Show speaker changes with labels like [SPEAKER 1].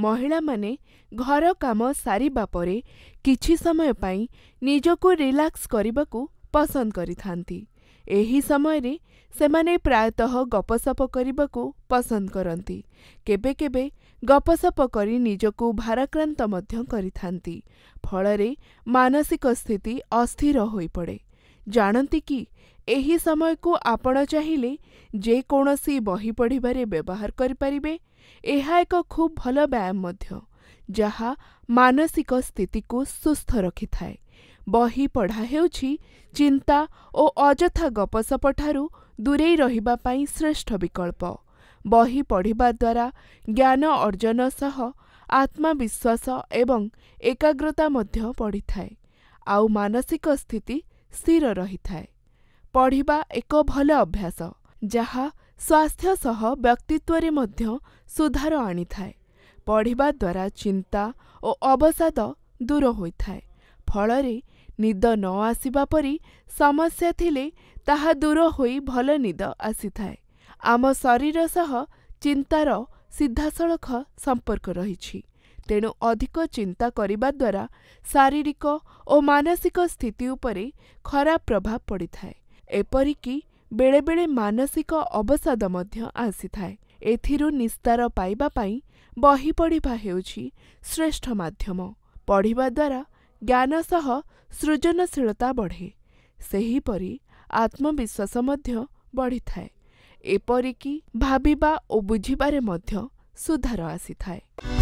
[SPEAKER 1] ମହିଳାମାନେ ଘର କାମ ସାରିବା ପରେ କିଛି ସମୟ ପାଇଁ ନିଜକୁ ରିଲାକ୍ସ କରିବାକୁ ପସନ୍ଦ କରିଥାନ୍ତି ଏହି ସମୟରେ ସେମାନେ ପ୍ରାୟତଃ ଗପସପ କରିବାକୁ ପସନ୍ଦ କରନ୍ତି କେବେ କେବେ ଗପସପ କରି ନିଜକୁ ଭାରାକ୍ରାନ୍ତ ମଧ୍ୟ କରିଥାନ୍ତି ଫଳରେ ମାନସିକ ସ୍ଥିତି ଅସ୍ଥିର ହୋଇପଡ଼େ ଜାଣନ୍ତି କି ଏହି ସମୟକୁ ଆପଣ ଚାହିଁଲେ ଯେକୌଣସି ବହି ପଢ଼ିବାରେ ବ୍ୟବହାର କରିପାରିବେ ଏହା ଏକ ଖୁବ୍ ଭଲ ବ୍ୟାୟାମ ମଧ୍ୟ ଯାହା ମାନସିକ ସ୍ଥିତିକୁ ସୁସ୍ଥ ରଖିଥାଏ ବହି ପଢ଼ା ହେଉଛି ଚିନ୍ତା ଓ ଅଯଥା ଗପସପଠାରୁ ଦୂରେଇ ରହିବା ପାଇଁ ଶ୍ରେଷ୍ଠ ବିକଳ୍ପ ବହି ପଢ଼ିବା ଦ୍ୱାରା ଜ୍ଞାନ ଅର୍ଜନ ସହ ଆତ୍ମବିଶ୍ୱାସ ଏବଂ ଏକାଗ୍ରତା ମଧ୍ୟ ବଢ଼ିଥାଏ ଆଉ ମାନସିକ ସ୍ଥିତି ସ୍ଥିର ରହିଥାଏ ପଢ଼ିବା ଏକ ଭଲ ଅଭ୍ୟାସ ଯାହା ସ୍ୱାସ୍ଥ୍ୟ ସହ ବ୍ୟକ୍ତିତ୍ୱରେ ମଧ୍ୟ ସୁଧାର ଆଣିଥାଏ ପଢ଼ିବା ଦ୍ୱାରା ଚିନ୍ତା ଓ ଅବସାଦ ଦୂର ହୋଇଥାଏ ଫଳରେ ନିଦ ନ ଆସିବା ପରି ସମସ୍ୟା ଥିଲେ ତାହା ଦୂର ହୋଇ ଭଲ ନିଦ ଆସିଥାଏ ଆମ ଶରୀର ସହ ଚିନ୍ତାର ସିଧାସଳଖ ସମ୍ପର୍କ ରହିଛି ତେଣୁ ଅଧିକ ଚିନ୍ତା କରିବା ଦ୍ୱାରା ଶାରୀରିକ ଓ ମାନସିକ ସ୍ଥିତି ଉପରେ ଖରାପ ପ୍ରଭାବ ପଡ଼ିଥାଏ ଏପରିକି ବେଳେବେଳେ ମାନସିକ ଅବସାଦ ମଧ୍ୟ ଆସିଥାଏ ଏଥିରୁ ନିସ୍ତାର ପାଇବା ପାଇଁ ବହି ପଢ଼ିବା ହେଉଛି ଶ୍ରେଷ୍ଠ ମାଧ୍ୟମ ପଢ଼ିବା ଦ୍ୱାରା ଜ୍ଞାନ ସହ ସୃଜନଶୀଳତା ବଢ଼େ ସେହିପରି ଆତ୍ମବିଶ୍ୱାସ ମଧ୍ୟ ବଢ଼ିଥାଏ ଏପରିକି ଭାବିବା ଓ ବୁଝିବାରେ ମଧ୍ୟ ସୁଧାର ଆସିଥାଏ